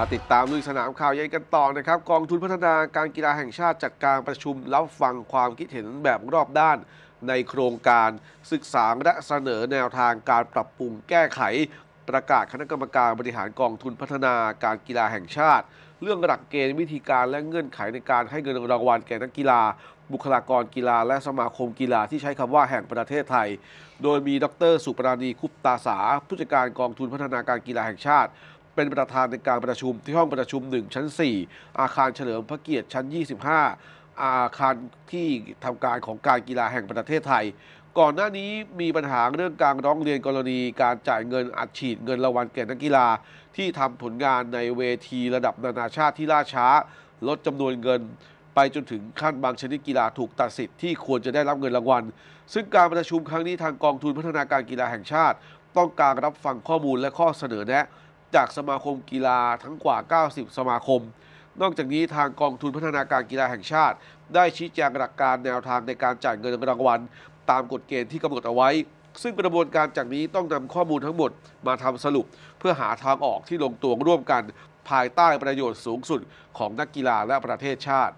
มาติดตามลุยสนามข่าวใยญ่กันต่อนะครับกองทุนพัฒนาการกีฬาแห่งชาติจัดการประชุมรับฟังความคิดเห็นแบบรอบด้าน ในโครงการศึกษาและเสนอแนวทางการปรับปรุงแก้ไข ประกาศคณะกรรมการบริหารกองทุนพัฒนาการกีฬาแห่งชาติ เรื่องหลักเกณฑ์วิธีการและเงื่อนไขในการให้เงินรางวัลแก่นักกีฬา บุคลากรกีฬา และสมาคมกีฬาที่ใช้คำว่าแห่งประเทศไทย โดยมีดรสุปราณีคุปตาสาผู้จัดการกองทุนพัฒนาการกีฬาแห่งชาติเป็นประธานในการประชุมที่ห้องประชุม 1 ชั้น 4 อาคารเฉลิมพระเกียรติ ชั้น 25 อาคารที่ทำการของการกีฬาแห่งประเทศไทย ก่อนหน้านี้มีปัญหาเรื่องการร้องเรียนกรณีการจ่ายเงินอัดฉีดเงินรางวัลแก่นักกีฬาที่ทำผลงานในเวทีระดับนานาชาติที่ล่าช้า ลดจำนวนเงิน ไปจนถึงขั้นบางชนิดกีฬาถูกตัดสิทธิ์ที่ควรจะได้รับเงินรางวัล ซึ่งการประชุมครั้งนี้ทางกองทุนพัฒนาการกีฬาแห่งชาติ ต้องการรับฟังข้อมูลและข้อเสนอแนะจากสมาคมกีฬาทั้งกว่า 90 สมาคม นอกจากนี้ทางกองทุนพัฒนาการกีฬาแห่งชาติ ได้ชี้แจงหลักการแนวทางในการจ่ายเงินรางวัล ตามกฎเกณฑ์ที่กำหนดเอาไว้ ซึ่งกระบวนการจากนี้ต้องนำข้อมูลทั้งหมดมาทำสรุปเพื่อหาทางออกที่ลงตัวร่วมกัน ภายใต้ประโยชน์สูงสุดของนักกีฬาและประเทศชาติ